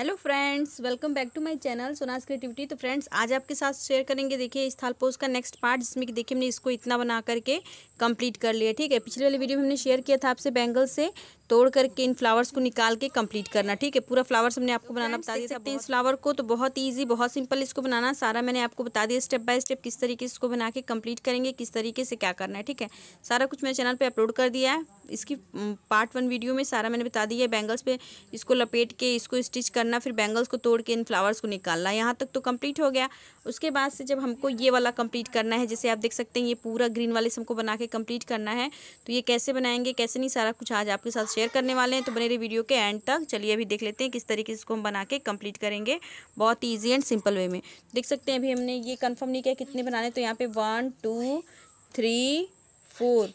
hello friends welcome back to my channel Sonas creativity तो friends आज आपके साथ शेयर करेंगे देखिए इस थाल पोस्ट का नेक्स्ट पार्ट जिसमें कि देखिए हमने इसको इतना बना करके कंप्लीट कर लिया ठीक है पिछले वाले वीडियो में हमने शेयर किया था आपसे बैंगल से तोड़ करके इन फ्लावर्स को निकाल के कंप्लीट करना ठीक है पूरा फ्लावर्स हमने आपको बनाना बता दिया सकते हैं इस फ्लावर को तो बहुत ईजी बहुत सिंपल इसको बनाना सारा मैंने आपको बता दिया स्टेप बाय स्टेप किस तरीके से इसको बना के कंप्लीट करेंगे किस तरीके से क्या करना है ठीक है सारा कुछ मैंने चैनल पर अपलोड कर दिया है इसकी पार्ट वन वीडियो में सारा मैंने बता दिया है बैंगल्स पे इसको लपेट के इसको स्टिच करना फिर बैंगल्स को तोड़ के इन फ्लावर्स को निकालना यहाँ तक तो कंप्लीट हो गया उसके बाद से जब हमको ये वाला कंप्लीट करना है जैसे आप देख सकते हैं ये पूरा ग्रीन वाले से हमको बना के कंप्लीट करना है तो ये कैसे बनाएंगे कैसे नहीं सारा कुछ आज आपके साथ शेयर करने वाले हैं तो बने रही वीडियो के एंड तक चलिए अभी देख लेते हैं किस तरीके से इसको हम बना के कंप्लीट करेंगे बहुत ईजी एंड सिंपल वे में देख सकते हैं अभी हमने ये कन्फर्म नहीं किया कितने बनाने तो यहाँ पर one two three four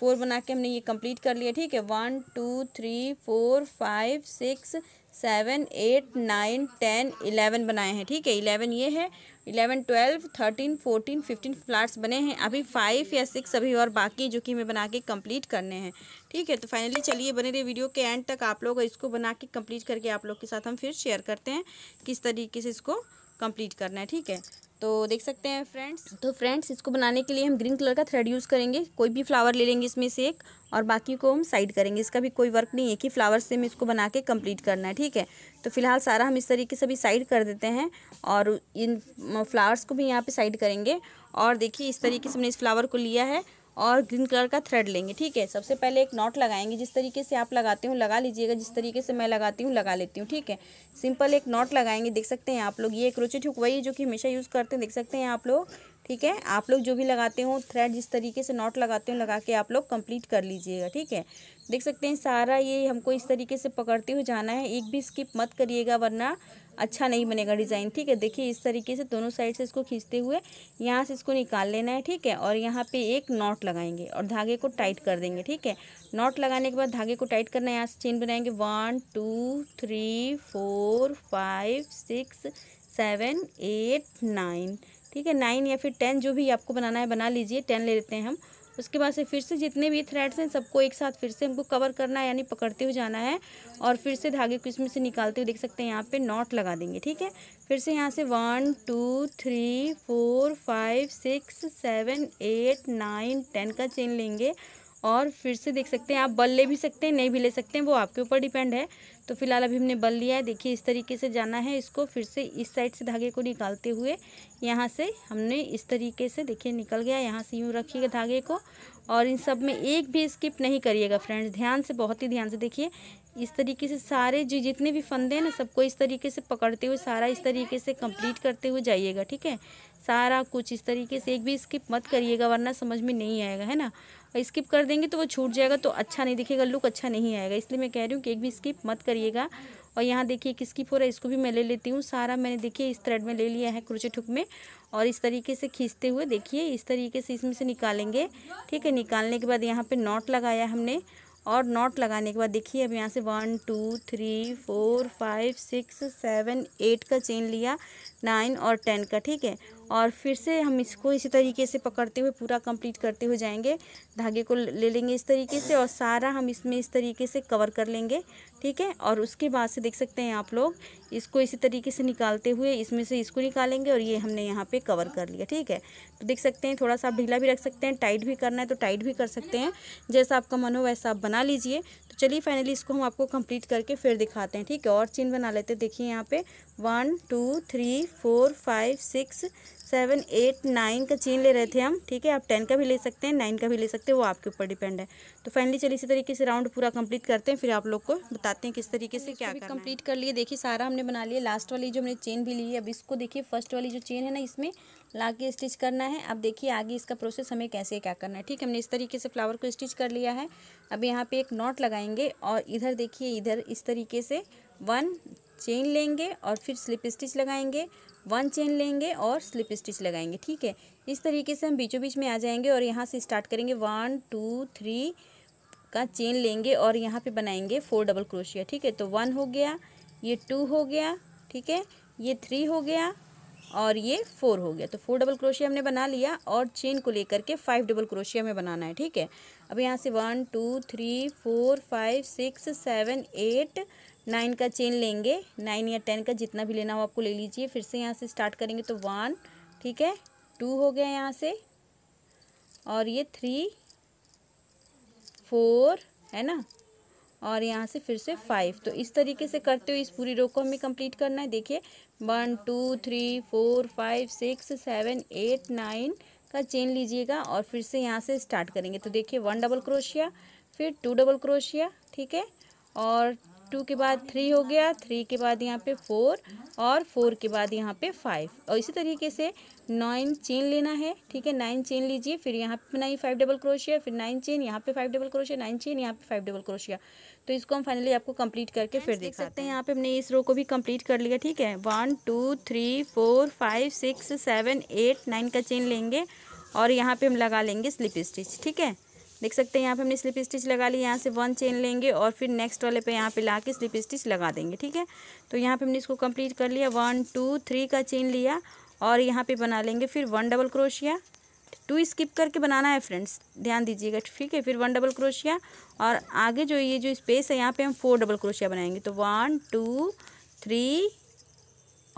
four बना के हमने ये कंप्लीट कर लिया ठीक है one two three four five six seven eight nine ten eleven बनाए हैं ठीक है इलेवन ये है eleven twelve thirteen fourteen fifteen flats बने हैं अभी फाइव या सिक्स अभी और बाकी जो कि हमें बना के कंप्लीट करने हैं ठीक है तो फाइनली चलिए बने रही वीडियो के एंड तक आप लोग इसको बना के कंप्लीट करके आप लोग के साथ हम फिर शेयर करते हैं किस तरीके से इसको कंप्लीट करना है ठीक है तो देख सकते हैं फ्रेंड्स तो फ्रेंड्स इसको बनाने के लिए हम ग्रीन कलर का थ्रेड यूज़ करेंगे कोई भी फ्लावर ले लेंगे इसमें से एक और बाकी को हम साइड करेंगे इसका भी कोई वर्क नहीं है कि फ्लावर से हम इसको बना के कम्प्लीट करना है ठीक है तो फिलहाल सारा हम इस तरीके से भी साइड कर देते हैं और इन फ्लावर्स को भी यहाँ पर साइड करेंगे और देखिए इस तरीके से हमने इस फ्लावर को लिया है और ग्रीन कलर का थ्रेड लेंगे ठीक है सबसे पहले एक नॉट लगाएंगे जिस तरीके से आप लगाते हो लगा लीजिएगा जिस तरीके से मैं लगाती हूँ लगा लेती हूँ ठीक है सिंपल एक नॉट लगाएंगे देख सकते हैं आप लोग ये एक क्रोचेट हुक वही जो कि हमेशा यूज़ करते हैं देख सकते हैं आप लोग ठीक है आप लोग जो भी लगाते हो थ्रेड जिस तरीके से नॉट लगाते हो लगा के आप लोग कंप्लीट कर लीजिएगा ठीक है देख सकते हैं सारा ये हमको इस तरीके से पकड़ते हुए जाना है एक भी स्किप मत करिएगा वरना अच्छा नहीं बनेगा डिज़ाइन ठीक है देखिए इस तरीके से दोनों साइड से इसको खींचते हुए यहाँ से इसको निकाल लेना है ठीक है और यहाँ पे एक नॉट लगाएंगे और धागे को टाइट कर देंगे ठीक है नॉट लगाने के बाद धागे को टाइट करना है यहाँ से चेन बनाएंगे one two three four five six seven eight nine ठीक है नाइन या फिर टेन जो भी आपको बनाना है बना लीजिए टेन ले लेते हैं हम उसके बाद से फिर से जितने भी थ्रेड्स हैं सबको एक साथ फिर से हमको कवर करना है यानी पकड़ते हुए जाना है और फिर से धागे को इसमें से निकालते हुए देख सकते हैं यहाँ पे नॉट लगा देंगे ठीक है फिर से यहाँ से one two three four five six seven eight nine ten का चेन लेंगे और फिर से देख सकते हैं आप बल ले भी सकते हैं नहीं भी ले सकते हैं वो आपके ऊपर डिपेंड है तो फिलहाल अभी हमने बल लिया है देखिए इस तरीके से जाना है इसको फिर से इस साइड से धागे को निकालते हुए यहाँ से हमने इस तरीके से देखिए निकल गया यहाँ से यूँ रखिएगा धागे को और इन सब में एक भी स्किप नहीं करिएगा फ्रेंड्स ध्यान से बहुत ही ध्यान से देखिए इस तरीके से सारे जो जितने भी फंदे हैं ना सबको इस तरीके से पकड़ते हुए सारा इस तरीके से कंप्लीट करते हुए जाइएगा ठीक है सारा कुछ इस तरीके से एक भी स्किप मत करिएगा वरना समझ में नहीं आएगा है ना और स्किप कर देंगे तो वो छूट जाएगा तो अच्छा नहीं दिखेगा लुक अच्छा नहीं आएगा इसलिए मैं कह रही हूँ कि एक भी स्किप मत करिएगा और यहाँ देखिए एक स्किप हो रहा है इसको भी मैं ले लेती हूँ सारा मैंने देखिए इस थ्रेड में ले लिया है क्रोचे ठुक में और इस तरीके से खींचते हुए देखिए इस तरीके से इसमें से निकालेंगे ठीक है निकालने के बाद यहाँ पर नॉट लगाया हमने और नॉट लगाने के बाद देखिए अब यहाँ से one two three four five six seven eight का चेन लिया नाइन और टेन का ठीक है और फिर से हम इसको इसी तरीके से पकड़ते हुए पूरा कंप्लीट करते हुए जाएंगे धागे को ले लेंगे इस तरीके से और सारा हम इसमें इस तरीके से कवर कर लेंगे ठीक है और उसके बाद से देख सकते हैं आप लोग इसको इसी तरीके से निकालते हुए इसमें से इसको निकालेंगे और ये हमने यहाँ पे कवर कर लिया ठीक है तो देख सकते हैं थोड़ा सा आप ढीला भी रख सकते हैं टाइट भी करना है तो टाइट भी कर सकते हैं जैसा आपका मन हो वैसा आप बना लीजिए तो चलिए फाइनली इसको हम आपको कंप्लीट करके फिर दिखाते हैं ठीक है और चिन्ह बना लेते हैं देखिए यहाँ पर one two three four five six seven eight nine का चेन ले रहे थे हम ठीक है आप टेन का भी ले सकते हैं नाइन का भी ले सकते हैं वो आपके ऊपर डिपेंड है तो फाइनली चलिए इसी तरीके से राउंड पूरा कंप्लीट करते हैं फिर आप लोग को बताते हैं किस तरीके से क्या कंप्लीट कर लिए देखिए सारा हमने बना लिया लास्ट वाली जो हमने चेन भी ली है अब इसको देखिए फर्स्ट वाली जो चेन है ना इसमें ला के स्टिच करना है अब देखिए आगे इसका प्रोसेस हमें कैसे क्या करना है ठीक हमने इस तरीके से फ्लावर को स्टिच कर लिया है अब यहाँ पर एक नॉट लगाएंगे और इधर देखिए इधर इस तरीके से वन चेन लेंगे और फिर स्लिप स्टिच लगाएंगे वन चेन लेंगे और स्लिप स्टिच लगाएंगे ठीक है इस तरीके से हम बीचों बीच में आ जाएंगे और यहाँ से स्टार्ट करेंगे वन टू थ्री का चेन लेंगे और यहाँ पे बनाएंगे फोर डबल क्रोशिया ठीक है तो वन हो गया ये टू हो गया ठीक है ये थ्री हो गया और ये फोर हो गया तो फोर डबल क्रोशिया हमने बना लिया और चेन को लेकर के फाइव डबल क्रोशिया में बनाना है ठीक है अब यहाँ से one two three four five six seven eight nine का चेन लेंगे नाइन या टेन का जितना भी लेना हो आपको ले लीजिए फिर से यहाँ से स्टार्ट करेंगे तो वन ठीक है टू हो गया यहाँ से और ये थ्री फोर है ना और यहाँ से फिर से फाइव तो इस तरीके से करते हुए इस पूरी रो को हमें कंप्लीट करना है देखिए one two three four five six seven eight nine का चेन लीजिएगा और फिर से यहाँ से स्टार्ट करेंगे तो देखिए वन डबल क्रोशिया फिर टू डबल क्रोशिया ठीक है और टू के बाद थ्री हो गया थ्री के बाद यहाँ पे फोर और फोर के बाद यहाँ पे फाइव और इसी तरीके से नाइन चेन लेना है ठीक है नाइन चेन लीजिए फिर यहाँ पे बनाइए फाइव डबल क्रोशिया फिर नाइन चेन यहाँ पे five double crochet nine chain यहाँ पे फाइव डबल क्रोशिया तो इसको हम फाइनली आपको कंप्लीट करके फिर देख सकते हैं यहाँ पे हमने इस रो को भी कंप्लीट कर लिया ठीक है one two three four five six seven eight nine का चेन लेंगे और यहाँ पे हम लगा लेंगे स्लिप स्टिच ठीक है देख सकते हैं यहाँ पे हमने स्लिप स्टिच लगा ली यहाँ से वन चेन लेंगे और फिर नेक्स्ट वाले पे यहाँ पे ला के स्लिप स्टिच लगा देंगे ठीक है तो यहाँ पे हमने इसको कंप्लीट कर लिया वन टू थ्री का चेन लिया और यहाँ पे बना लेंगे फिर one double crochet two skip करके बनाना है फ्रेंड्स ध्यान दीजिएगा ठीक है फिर वन डबल क्रोशिया और आगे जो ये जो स्पेस है यहाँ पर हम फोर डबल क्रोशिया बनाएंगे तो वन टू थ्री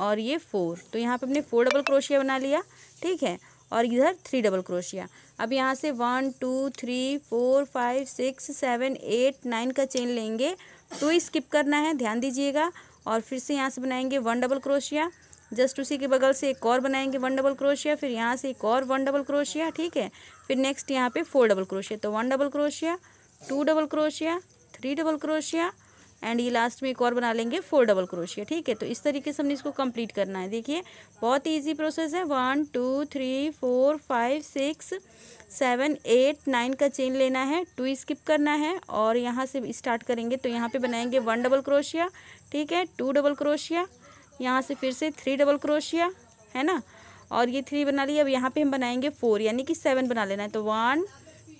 और ये फोर तो यहाँ पर हमने फोर डबल क्रोशिया बना लिया ठीक है और इधर थ्री डबल क्रोशिया अब यहाँ से one two three four five six seven eight nine का चेन लेंगे टू स्किप करना है ध्यान दीजिएगा और फिर से यहाँ से बनाएंगे वन डबल क्रोशिया जस्ट उसी के बगल से एक और बनाएंगे वन डबल क्रोशिया फिर यहाँ से एक और वन डबल क्रोशिया ठीक है फिर नेक्स्ट यहाँ पे फोर डबल क्रोशिया तो one double crochet two double crochet three double crochet and ये लास्ट में एक और बना लेंगे फोर डबल क्रोशिया ठीक है तो इस तरीके से हमने इसको कंप्लीट करना है देखिए बहुत ईजी प्रोसेस है one two three four five six seven eight nine का चेन लेना है टू स्किप करना है और यहाँ से स्टार्ट करेंगे तो यहाँ पे बनाएंगे वन डबल क्रोशिया ठीक है टू डबल क्रोशिया यहाँ से फिर से थ्री डबल क्रोशिया है ना और ये थ्री बना लिए अब यहाँ पे हम बनाएंगे फोर यानी कि सेवन बना लेना है तो वन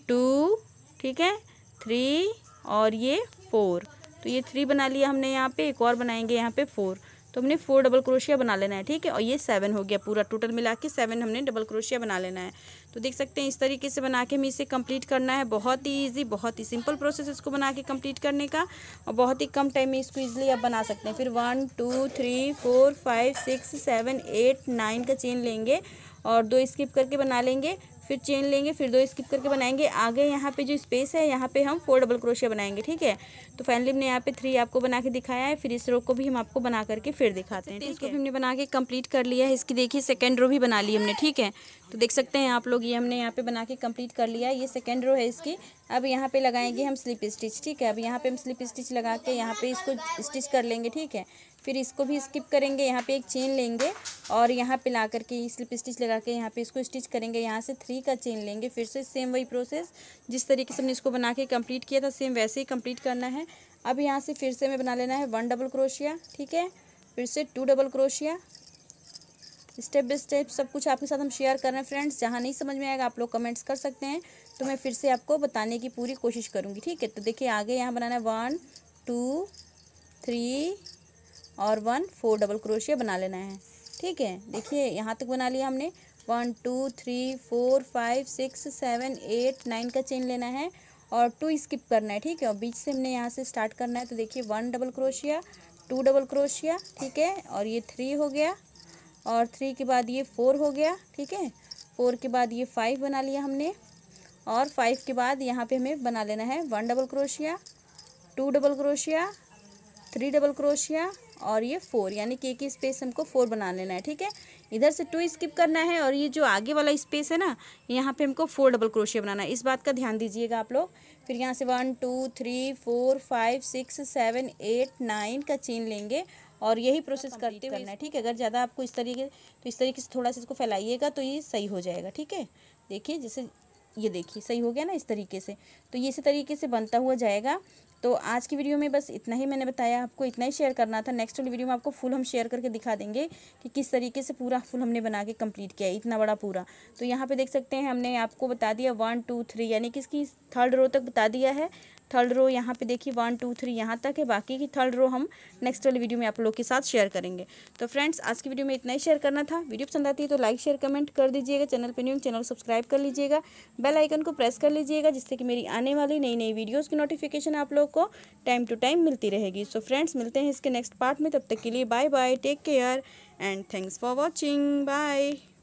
टू ठीक है थ्री और ये फोर तो ये थ्री बना लिया हमने यहाँ पे एक और बनाएंगे यहाँ पे फोर तो हमने फोर डबल क्रोशिया बना लेना है ठीक है और ये सेवन हो गया पूरा टोटल मिला के सेवन हमने डबल क्रोशिया बना लेना है तो देख सकते हैं इस तरीके से बना के हमें इसे कंप्लीट करना है बहुत ही इजी बहुत ही सिंपल प्रोसेस इसको बना के कंप्लीट करने का और बहुत ही कम टाइम में इसको ईजिली आप बना सकते हैं फिर one two three four five six seven eight nine का चेन लेंगे और दो स्किप करके बना लेंगे फिर चेन लेंगे फिर दो स्किप करके बनाएंगे आगे यहाँ पे जो स्पेस है यहाँ पे हम फोर डबल क्रोशिया बनाएंगे ठीक है तो फाइनली हमने यहाँ पे थ्री आपको बना के दिखाया है फिर इस रो को भी हम आपको बना करके फिर दिखाते हैं इसको भी हमने बना के कंप्लीट कर लिया है इसकी देखिए सेकेंड रो भी बना ली हमने ठीक है तो देख सकते हैं आप लोग ये हमने यहाँ पे बना के कंप्लीट कर लिया ये सेकेंड रो है इसकी अब यहाँ पे लगाएंगे हम स्लिप स्टिच ठीक है अब यहाँ पे हम स्लिप स्टिच लगा के यहाँ पे इसको स्टिच कर लेंगे ठीक है फिर इसको भी स्किप करेंगे यहाँ पे एक चेन लेंगे और यहाँ पे ला करके स्लिप स्टिच लगा के यहाँ पे इसको स्टिच करेंगे यहाँ से थ्री का चेन लेंगे फिर से सेम वही प्रोसेस जिस तरीके से हमने इसको बना के कम्प्लीट किया था सेम वैसे ही कम्प्लीट करना है अब यहाँ से फिर से हमें बना लेना है वन डबल क्रोशिया ठीक है फिर से two double crochet step by step सब कुछ आपके साथ हम शेयर कर रहे हैं फ्रेंड्स जहाँ नहीं समझ में आएगा आप लोग कमेंट्स कर सकते हैं तो मैं फिर से आपको बताने की पूरी कोशिश करूँगी ठीक है तो देखिए आगे यहाँ बनाना है वन टू थ्री और वन फोर डबल क्रोशिया बना लेना है ठीक है देखिए यहाँ तक बना लिया हमने one two three four five six seven eight nine का चेन लेना है और टू स्किप करना है ठीक है और बीच से हमने यहाँ से स्टार्ट करना है तो देखिए one double crochet two double crochet ठीक है और ये थ्री हो गया और थ्री के बाद ये फोर हो गया ठीक है फोर के बाद ये फाइव बना लिया हमने और फाइव के बाद यहाँ पे हमें बना लेना है one double crochet two double crochet three double crochet और ये फोर यानी कि एक ही स्पेस हमको फोर बना लेना है ठीक है इधर से टू स्किप करना है और ये जो आगे वाला स्पेस है ना यहाँ पे हमको फोर डबल क्रोशिया बनाना है इस बात का ध्यान दीजिएगा आप लोग फिर यहाँ से one two three four five six seven eight nine का चेन लेंगे और यही प्रोसेस करते करना है ठीक है अगर ज़्यादा आपको इस तरीके तो इस तरीके से थोड़ा सा इसको फैलाइएगा तो ये सही हो जाएगा ठीक है देखिए जैसे ये देखिए सही हो गया ना इस तरीके से तो ये इसी तरीके से बनता हुआ जाएगा तो आज की वीडियो में बस इतना ही मैंने बताया आपको इतना ही शेयर करना था नेक्स्ट वाली वीडियो में आपको फुल हम शेयर करके दिखा देंगे कि किस तरीके से पूरा फुल हमने बना के कंप्लीट किया है इतना बड़ा पूरा तो यहाँ पे देख सकते हैं हमने आपको बता दिया वन टू थ्री यानी कि इसकी थर्ड रो तक बता दिया है थर्ड रो यहाँ पे देखिए वन टू थ्री यहाँ तक है बाकी की थर्ड रो हम नेक्स्ट वाली वीडियो में आप लोग के साथ शेयर करेंगे तो फ्रेंड्स आज की वीडियो में इतना ही शेयर करना था वीडियो पसंद आती है तो लाइक शेयर कमेंट कर दीजिएगा चैनल पर न्यू चैनल सब्सक्राइब कर लीजिएगा बेल आइकन को प्रेस कर लीजिएगा जिससे कि मेरी आने वाली नई नई वीडियोज़ की नोटिफिकेशन आप लोग को टाइम टू टाइम मिलती रहेगी सो फ्रेंड्स मिलते हैं इसके नेक्स्ट पार्ट में तब तक के लिए bye bye take care and thanks for watching bye